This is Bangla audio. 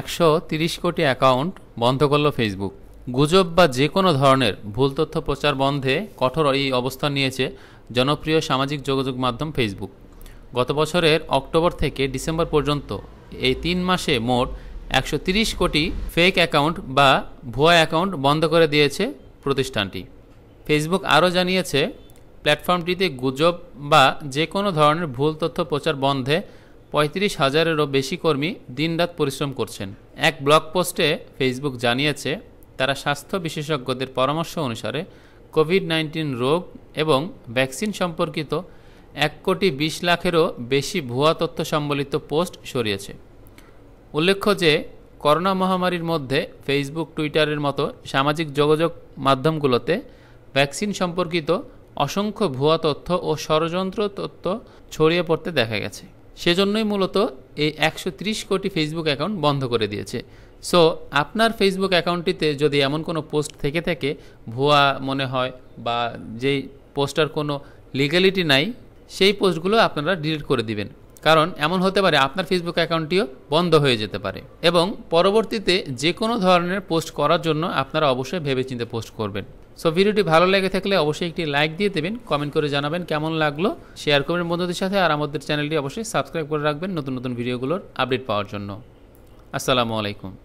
একশো তিরিশ কোটি অ্যাকাউন্ট বন্ধ করল ফেসবুক গুজব বা যে কোনো ধরনের ভুল তথ্য প্রচার বন্ধে কঠোর এই অবস্থান নিয়েছে জনপ্রিয় সামাজিক যোগাযোগ মাধ্যম ফেসবুক গত বছরের অক্টোবর থেকে ডিসেম্বর পর্যন্ত এই তিন মাসে মোট একশো কোটি ফেক অ্যাকাউন্ট বা ভুয়া অ্যাকাউন্ট বন্ধ করে দিয়েছে প্রতিষ্ঠানটি ফেসবুক আরও জানিয়েছে প্ল্যাটফর্মটিতে গুজব বা যে কোনো ধরনের ভুল তথ্য প্রচার বন্ধে পঁয়ত্রিশ হাজারেরও বেশি কর্মী দিনরাত পরিশ্রম করছেন এক ব্লগ পোস্টে ফেসবুক জানিয়েছে তারা স্বাস্থ্য বিশেষজ্ঞদের পরামর্শ অনুসারে কোভিড নাইন্টিন রোগ এবং ভ্যাকসিন সম্পর্কিত এক কোটি বিশ লাখেরও বেশি ভুয়া তথ্য সম্বলিত পোস্ট সরিয়েছে উল্লেখ্য যে করোনা মহামারীর মধ্যে ফেসবুক টুইটারের মতো সামাজিক যোগাযোগ মাধ্যমগুলোতে ভ্যাকসিন সম্পর্কিত অসংখ্য ভুয়া তথ্য ও ষড়যন্ত্র তথ্য ছড়িয়ে পড়তে দেখা গেছে সেজন্যই মূলত এই একশো কোটি ফেসবুক অ্যাকাউন্ট বন্ধ করে দিয়েছে সো আপনার ফেসবুক অ্যাকাউন্টটিতে যদি এমন কোনো পোস্ট থেকে থাকে ভুয়া মনে হয় বা যেই পোস্টার কোনো লিগ্যালিটি নাই সেই পোস্টগুলো আপনারা ডিলিট করে দিবেন কারণ এমন হতে পারে আপনার ফেসবুক অ্যাকাউন্টটিও বন্ধ হয়ে যেতে পারে এবং পরবর্তীতে যে কোনো ধরনের পোস্ট করার জন্য আপনারা অবশ্যই ভেবেচিন্তে পোস্ট করবেন সো ভিডিওটি ভালো লেগে থাকলে অবশ্যই একটি লাইক দিয়ে দেবেন কমেন্ট করে জানাবেন কেমন লাগলো শেয়ার করবেন বন্ধুদের সাথে আর আমাদের চ্যানেলটি অবশ্যই সাবস্ক্রাইব করে রাখবেন নতুন নতুন ভিডিওগুলোর আপডেট পাওয়ার জন্য আসসালামু আলাইকুম